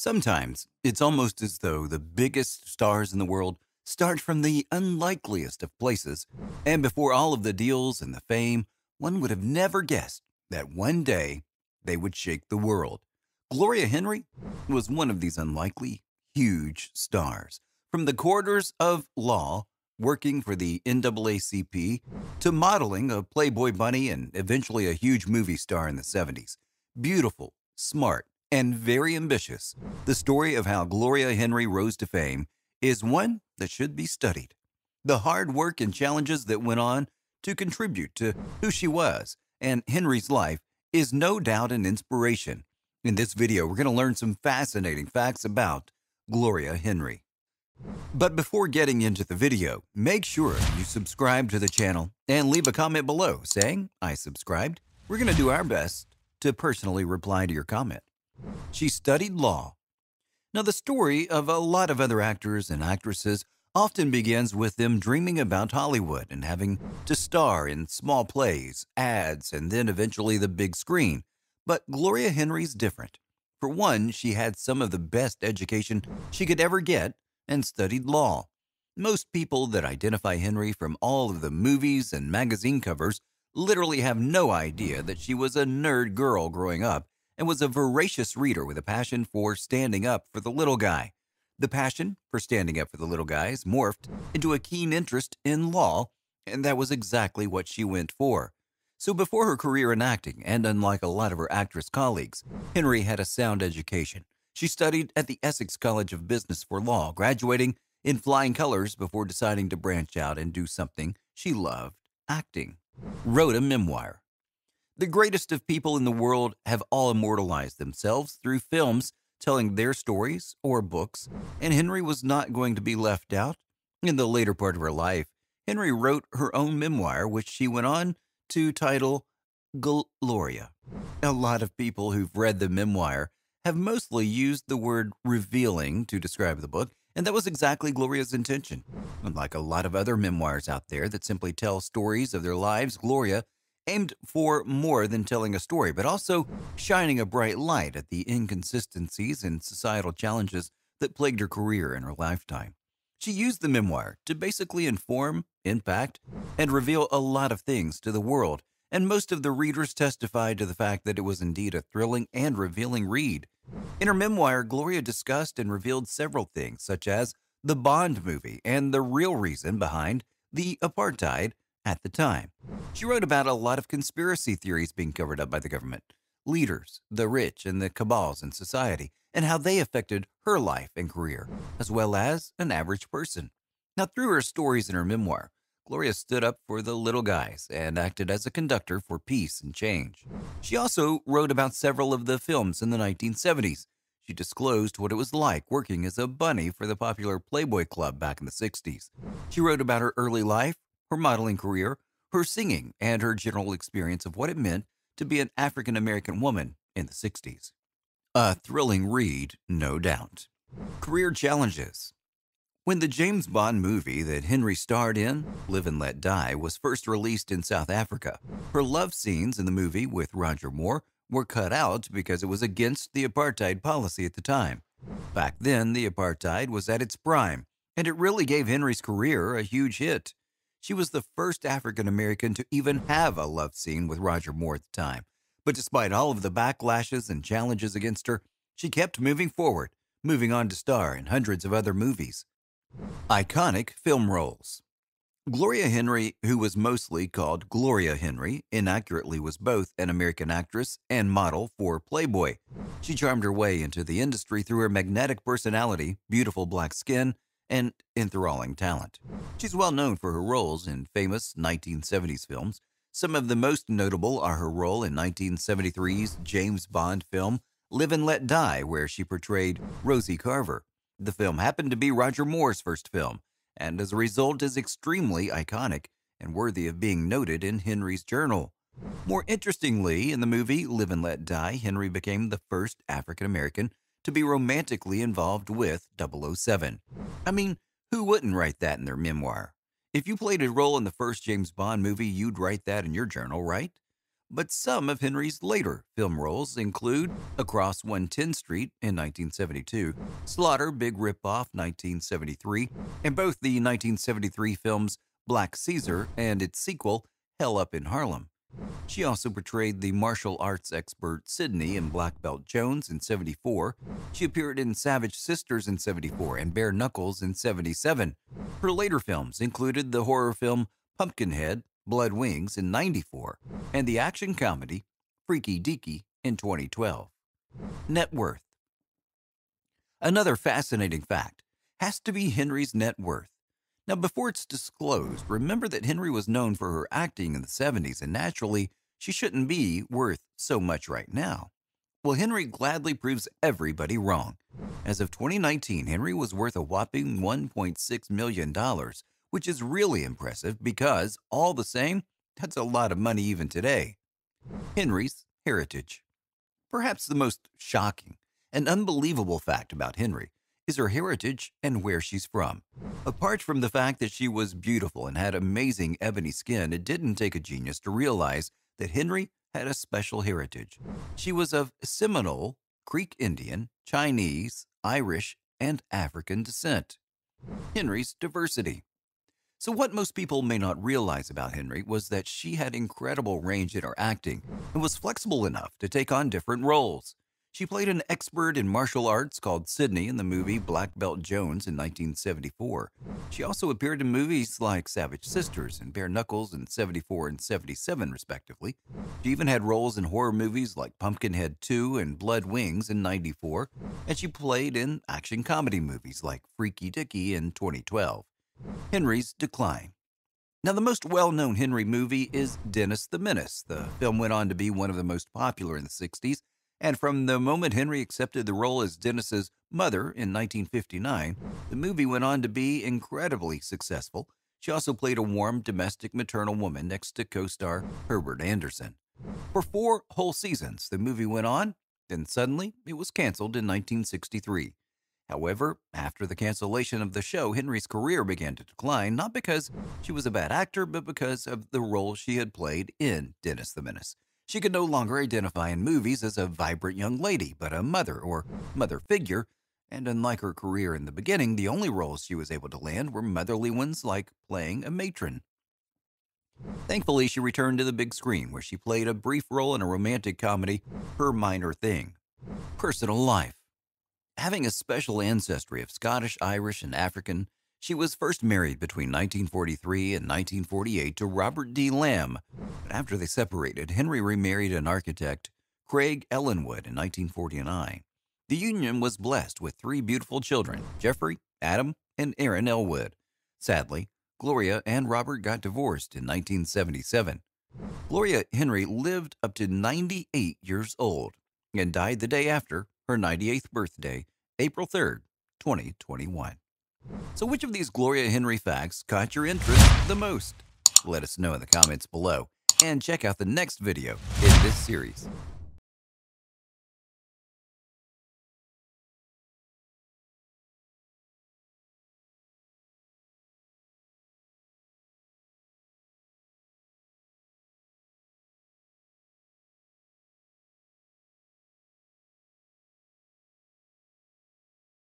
Sometimes it's almost as though the biggest stars in the world start from the unlikeliest of places, and before all of the deals and the fame, one would have never guessed that one day they would shake the world. Gloria Henry was one of these unlikely, huge stars. From the corridors of law, working for the NAACP, to modeling a Playboy bunny and eventually a huge movie star in the 70s. Beautiful, smart, and very ambitious, the story of how Gloria Henry rose to fame is one that should be studied. The hard work and challenges that went on to contribute to who she was and Henry's life is no doubt an inspiration. In this video, we're going to learn some fascinating facts about Gloria Henry. But before getting into the video, make sure you subscribe to the channel and leave a comment below saying, I subscribed. We're going to do our best to personally reply to your comment. She studied law. Now, the story of a lot of other actors and actresses often begins with them dreaming about Hollywood and having to star in small plays, ads, and then eventually the big screen. But Gloria Henry's different. For one, she had some of the best education she could ever get and studied law. Most people that identify Henry from all of the movies and magazine covers literally have no idea that she was a nerd girl growing up and was a voracious reader with a passion for standing up for the little guy. The passion for standing up for the little guys morphed into a keen interest in law, and that was exactly what she went for. So before her career in acting, and unlike a lot of her actress colleagues, Henry had a sound education. She studied at the Essex College of Business for Law, graduating in flying colors before deciding to branch out and do something she loved acting. Wrote a memoir, the greatest of people in the world have all immortalized themselves through films telling their stories or books, and Henry was not going to be left out. In the later part of her life, Henry wrote her own memoir, which she went on to title Gloria. A lot of people who've read the memoir have mostly used the word revealing to describe the book, and that was exactly Gloria's intention. Unlike a lot of other memoirs out there that simply tell stories of their lives, Gloria aimed for more than telling a story, but also shining a bright light at the inconsistencies and societal challenges that plagued her career in her lifetime. She used the memoir to basically inform, impact, and reveal a lot of things to the world, and most of the readers testified to the fact that it was indeed a thrilling and revealing read. In her memoir, Gloria discussed and revealed several things, such as the Bond movie and the real reason behind the apartheid at the time. She wrote about a lot of conspiracy theories being covered up by the government, leaders, the rich, and the cabals in society, and how they affected her life and career, as well as an average person. Now, through her stories in her memoir, Gloria stood up for the little guys and acted as a conductor for peace and change. She also wrote about several of the films in the 1970s. She disclosed what it was like working as a bunny for the popular Playboy Club back in the 60s. She wrote about her early life, her modeling career, her singing, and her general experience of what it meant to be an African American woman in the 60s. A thrilling read, no doubt. Career challenges. When the James Bond movie that Henry starred in, Live and Let Die, was first released in South Africa, her love scenes in the movie with Roger Moore were cut out because it was against the apartheid policy at the time. Back then, the apartheid was at its prime, and it really gave Henry's career a huge hit. She was the first African American to even have a love scene with Roger Moore at the time. But despite all of the backlashes and challenges against her, she kept moving forward, moving on to star in hundreds of other movies. Iconic film roles Gloria Henry, who was mostly called Gloria Henry, inaccurately was both an American actress and model for Playboy. She charmed her way into the industry through her magnetic personality, beautiful black skin, and enthralling talent. She's well known for her roles in famous 1970s films. Some of the most notable are her role in 1973's James Bond film Live and Let Die, where she portrayed Rosie Carver. The film happened to be Roger Moore's first film, and as a result is extremely iconic and worthy of being noted in Henry's journal. More interestingly, in the movie Live and Let Die, Henry became the first African American to be romantically involved with 007. I mean, who wouldn't write that in their memoir? If you played a role in the first James Bond movie, you'd write that in your journal, right? But some of Henry's later film roles include Across 110th Street in 1972, Slaughter Big Ripoff 1973, and both the 1973 films Black Caesar and its sequel, Hell Up in Harlem. She also portrayed the martial arts expert Sydney in Black Belt Jones in 74. She appeared in Savage Sisters in 74 and Bare Knuckles in 77. Her later films included the horror film Pumpkinhead, Blood Wings in 94, and the action comedy Freaky Deaky in 2012. Net worth. Another fascinating fact has to be Henry's net worth. Now, before it's disclosed, remember that Henry was known for her acting in the 70s, and naturally, she shouldn't be worth so much right now. Well, Henry gladly proves everybody wrong. As of 2019, Henry was worth a whopping $1.6 million, which is really impressive because, all the same, that's a lot of money even today. Henry's heritage. Perhaps the most shocking and unbelievable fact about Henry is her heritage and where she's from. Apart from the fact that she was beautiful and had amazing ebony skin, it didn't take a genius to realize that Henry had a special heritage. She was of Seminole, Creek Indian, Chinese, Irish, and African descent. Henry's diversity. So, what most people may not realize about Henry was that she had incredible range in her acting and was flexible enough to take on different roles. She played an expert in martial arts called Sydney in the movie Black Belt Jones in 1974. She also appeared in movies like Savage Sisters and Bare Knuckles in 74 and 77, respectively. She even had roles in horror movies like Pumpkinhead 2 and Blood Wings in 94, and she played in action comedy movies like Freaky Dicky in 2012. Henry's Decline. Now, the most well known Henry movie is Dennis the Menace. The film went on to be one of the most popular in the 60s and from the moment Henry accepted the role as Dennis's mother in 1959, the movie went on to be incredibly successful. She also played a warm, domestic, maternal woman next to co star Herbert Anderson. For four whole seasons, the movie went on, then suddenly it was canceled in 1963. However, after the cancellation of the show, Henry's career began to decline, not because she was a bad actor, but because of the role she had played in Dennis the Menace. She could no longer identify in movies as a vibrant young lady, but a mother or mother figure, and unlike her career in the beginning, the only roles she was able to land were motherly ones like playing a matron. Thankfully, she returned to the big screen where she played a brief role in a romantic comedy, Her Minor Thing, Personal Life. Having a special ancestry of Scottish, Irish, and African, she was first married between 1943 and 1948 to Robert D. Lamb, but after they separated, Henry remarried an architect, Craig Ellenwood, in 1949. The union was blessed with three beautiful children, Jeffrey, Adam, and Aaron Elwood. Sadly, Gloria and Robert got divorced in 1977. Gloria Henry lived up to 98 years old and died the day after her 98th birthday, April 3, 2021. So which of these Gloria Henry facts caught your interest the most? Let us know in the comments below and check out the next video in this series.